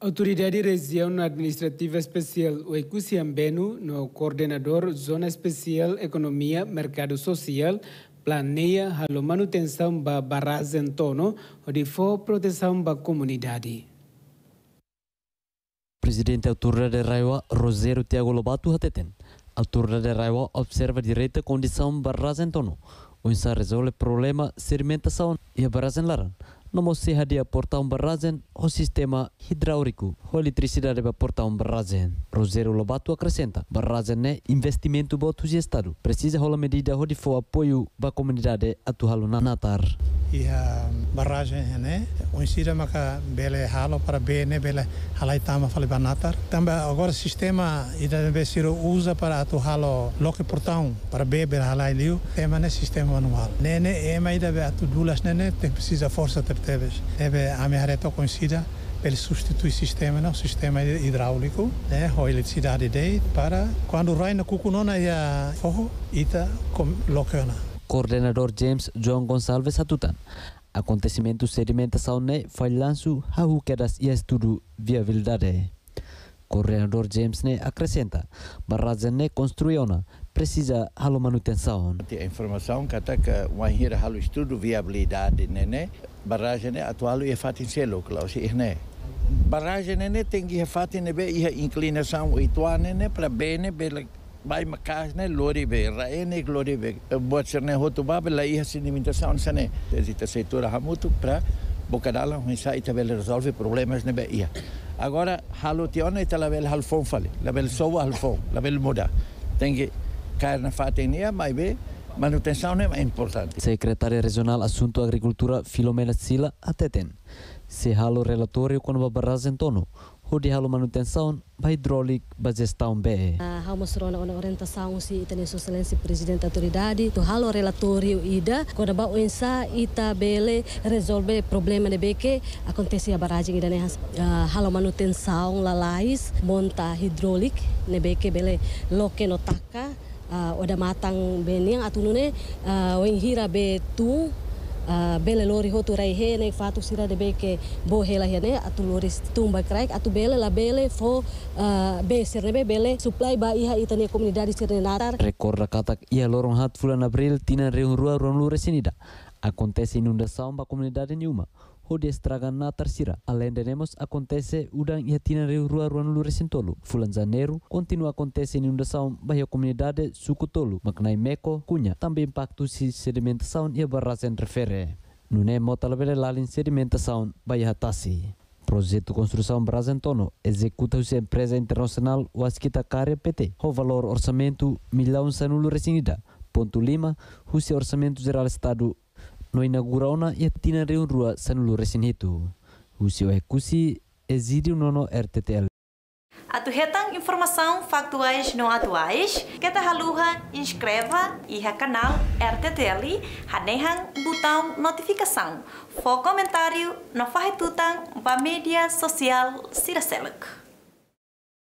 Autoridade Regional Administrativa Especial Oiku Siambeno, no coordenador Zona Especial Economia Mercado Social, planeia a manutenção da barragem torno onde for proteção da comunidade. Presidente Autoridade Raiwa, Rosero Tiago Lobato Hateten. Autoridade Raiwa observa direita condição barragem Tono, onde se resolve problema sedimentação e barragem Laran. Namo se hadia portão barrazen o sistema hidráulico, o eletricidade para portão barrazen. Rosero Lobato acrescenta, barrazen é investimento boto de Estado. Precisa rola medida de for apoio para a comunidade atual na Natar. E a barragem, né? O sistema é que bela halo né? para bene, bela halaitama fale para Natar. Também agora o sistema hidráulico usa para atual loque portão para bebe halai liu. Tema um né? sistema manual. né, né? é mais da atu dulas né tem precisa força Tebes. Tebes, a minha rede é conhecida pelo substituir sistema, não sistema hidráulico, né, ou eletricidade para quando raina cucunona e a forro ita com locana. Coordenador James John Gonçalves Atutan. Acontecimento sedimentação ne foi lanço a quedas e estudo viabilidade. Coordenador James ne acrescenta, barragem ne construiona, precisa halo manutenção. A informação até que o halo estudo viabilidade né, né? barragene atual e fato em selo, se né? Barragem né tem que fato né bem a inclinação oituane né para bem bem vai macas né lori raí raene lori bem pode ser né hoto babe la ia sin limitação se né desita setora hamuto para bocadala um sai também resolve problemas né bem ia. Agora halotione tá la bel halfon fale, la bel soa halfon, la bel moda. Tem que cair na fato né mas be manutenção é importante. Secretária Regional Assunto Agricultura Filomena Sila Ateten. Se halo relatório com Babarraz Antono. Hodi halo manutenção vai hidráulica vai gestão BE. Uh, ah, há uma serona na orientação se itani sua excelência presidente da autoridade, halo relatório ida, quando ba uensa ita bele resolve problema de beque, acontece a barragem ida né, ah, halo manutenção lalais, monta hidrolik nebeke bele loke notaka, uh, oda matang beniang atunune uh, ah, weng hira be tu uh, bele lori hotu rai he nek fatu sira de beke bo hela hene atu lori tumba kraik atu bele la bele fo uh, be sirne bele supply ba iha itani komunidade sirne natar rekor rakatak ia lorong hat fulan april tina reun rua ruang lure sinida nunda inundação para a comunidade estraga na tercira. Além de nemos, acontece udang itinerário rua rua no Recintolo. Fulan janeiro, continua acontece inundação bahia comunidade Sucutolo, Macnai Meco, Cunha. Também impacto se sedimentação e barras refere. Nune motalbele lalin sedimentação bahia tasi. Projeto Construção Brasentono executa-se empresa internacional Wasquita Care PT. O valor orçamento milhão sanulo recinida. Ponto Lima, o orçamento geral Estado no inaugurauna ia rua sanulu resin o Usi execuci exídio nono RTTL. Atuhetan informação factuais não atuais, que ta haluha inscreva e ha canal RTTL, hanehan botão notificação. Fo comentário no fahetutan ba media social siraselak.